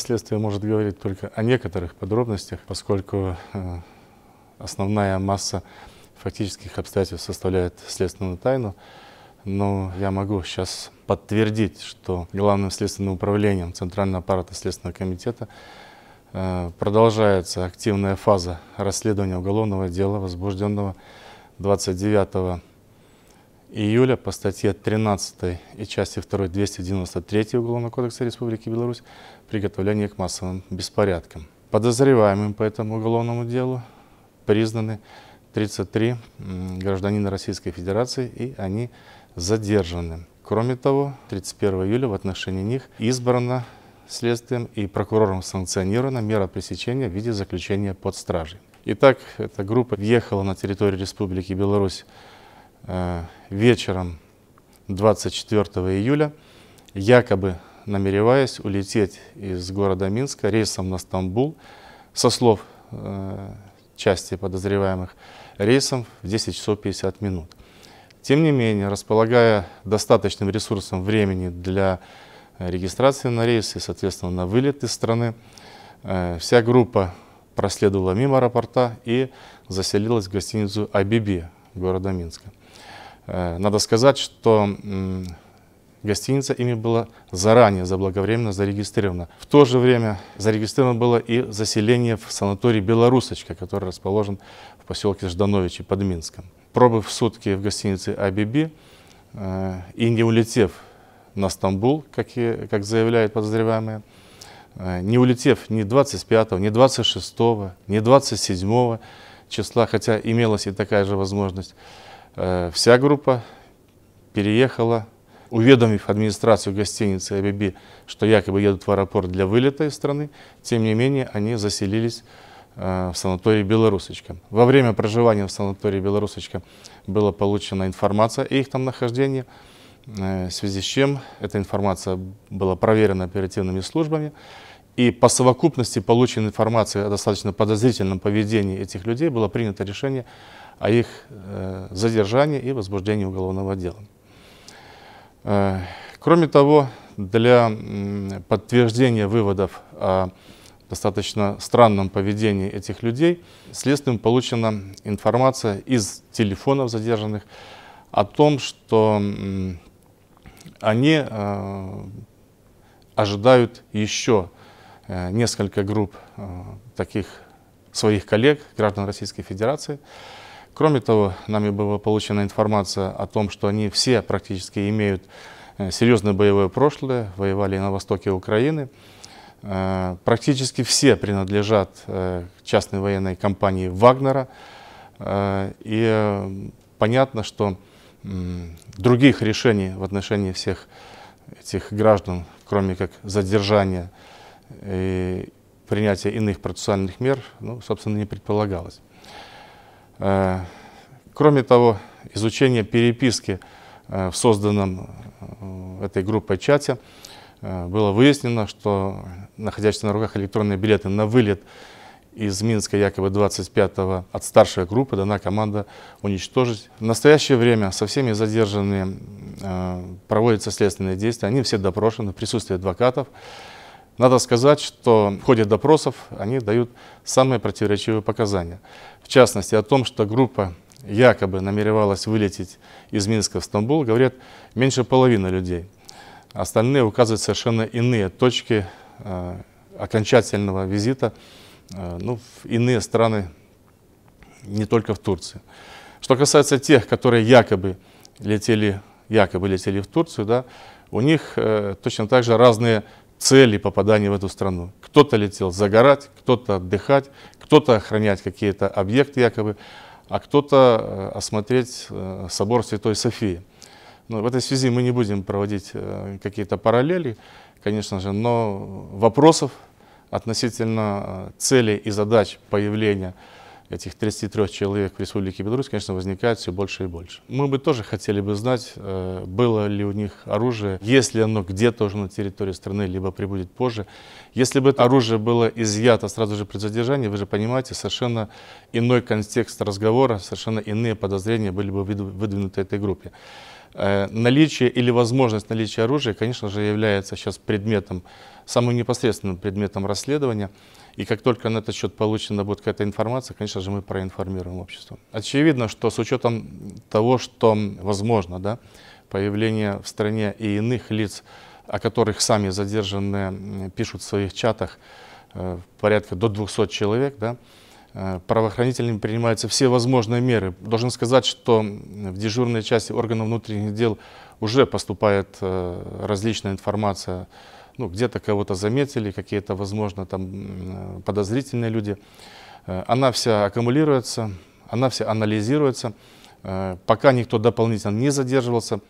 Следствие может говорить только о некоторых подробностях, поскольку э, основная масса фактических обстоятельств составляет следственную тайну. Но я могу сейчас подтвердить, что Главным следственным управлением Центрального аппарата Следственного комитета э, продолжается активная фаза расследования уголовного дела, возбужденного 29 июля по статье 13 и части 2 293 Уголовного кодекса Республики Беларусь приготовление к массовым беспорядкам. Подозреваемым по этому уголовному делу признаны 33 гражданина Российской Федерации, и они задержаны. Кроме того, 31 июля в отношении них избрана следствием и прокурором санкционирована мера пресечения в виде заключения под стражей. Итак, эта группа въехала на территорию Республики Беларусь Э, вечером 24 июля, якобы намереваясь улететь из города Минска рейсом на Стамбул, со слов э, части подозреваемых, рейсом в 10 часов 50 минут. Тем не менее, располагая достаточным ресурсом времени для э, регистрации на рейс и, соответственно, на вылет из страны, вся группа проследовала мимо аэропорта и заселилась в гостиницу «Абиби» города Минска. Э, надо сказать, что гостиница ими была заранее, заблаговременно зарегистрирована. В то же время зарегистрировано было и заселение в санаторий «Белорусочка», который расположен в поселке Ждановичи под Минском. Пробыв сутки в гостинице «Абиби» э, и не улетев на Стамбул, как, и, как заявляют подозреваемые, э, не улетев ни 25, ни 26, ни 27 числа, хотя имелась и такая же возможность, Э, вся группа переехала, уведомив администрацию гостиницы АББ, что якобы едут в аэропорт для вылета из страны, тем не менее они заселились э, в санатории «Белорусочка». Во время проживания в санатории «Белорусочка» была получена информация о их там нахождении, э, в связи с чем эта информация была проверена оперативными службами. И по совокупности полученной информации о достаточно подозрительном поведении этих людей было принято решение о их э, задержании и возбуждении уголовного дела. Э, кроме того, для э, подтверждения выводов о достаточно странном поведении этих людей, следствием получена информация из телефонов задержанных о том, что они э, ожидают еще Э, несколько групп э, таких своих коллег, граждан Российской Федерации. Кроме того, нами была получена информация о том, что они все практически имеют э, серьезное боевое прошлое, воевали на востоке Украины. Практически все принадлежат частной военной компании «Вагнера». И понятно, что других решений в отношении всех этих граждан, кроме как задержания, и принятие иных процессуальных мер, ну, собственно, не предполагалось. Э, кроме того, изучение переписки э, в созданном э, этой группой чате было выяснено, что находящиеся на руках электронные билеты на вылет из Минска якобы 25-го от старшей группы дана команда уничтожить. В настоящее время со всеми задержанными проводятся следственные действия, они все допрошены в присутствии адвокатов. Надо сказать, что в ходе допросов они дают самые противоречивые показания. В частности, о том, что группа якобы намеревалась вылететь из Минска в Стамбул, говорят меньше половины людей. Остальные указывают совершенно иные точки э, окончательного визита э, ну, в иные страны, не только в Турции. Что касается тех, которые якобы летели, якобы летели в Турцию, да, у них э, точно так же разные цели попадания в эту страну. Кто-то летел загорать, кто-то отдыхать, кто-то охранять какие-то объекты якобы, а кто-то э, осмотреть э, собор Святой Софии. Но ну, в этой связи мы не будем проводить э, какие-то параллели, конечно же, но вопросов относительно целей и задач появления этих 33 человек в Республике Беларусь, конечно, возникает все больше и больше. Мы бы тоже хотели бы знать, э, было ли у них оружие, если оно где-то уже на территории страны, либо прибудет позже. Если бы это оружие было изъято сразу же при задержании, вы же понимаете, совершенно иной контекст разговора, совершенно иные подозрения были бы выдвинуты этой группе. Э, наличие или возможность наличия оружия, конечно же, является сейчас предметом, самым непосредственным предметом расследования. И как только на этот счет получена будет какая-то информация, конечно же, мы проинформируем общество. Очевидно, что с учетом того, что возможно, да, появление в стране и иных лиц, о которых сами задержанные пишут в своих чатах, э, порядка до 200 человек, да, Э, правоохранителями принимаются все возможные меры. Должен сказать, что в дежурной части органов внутренних дел уже поступает э, различная информация. Ну, где-то кого-то заметили, какие-то, возможно, там подозрительные люди. Э, она вся аккумулируется, она вся анализируется. Пока никто дополнительно не задерживался.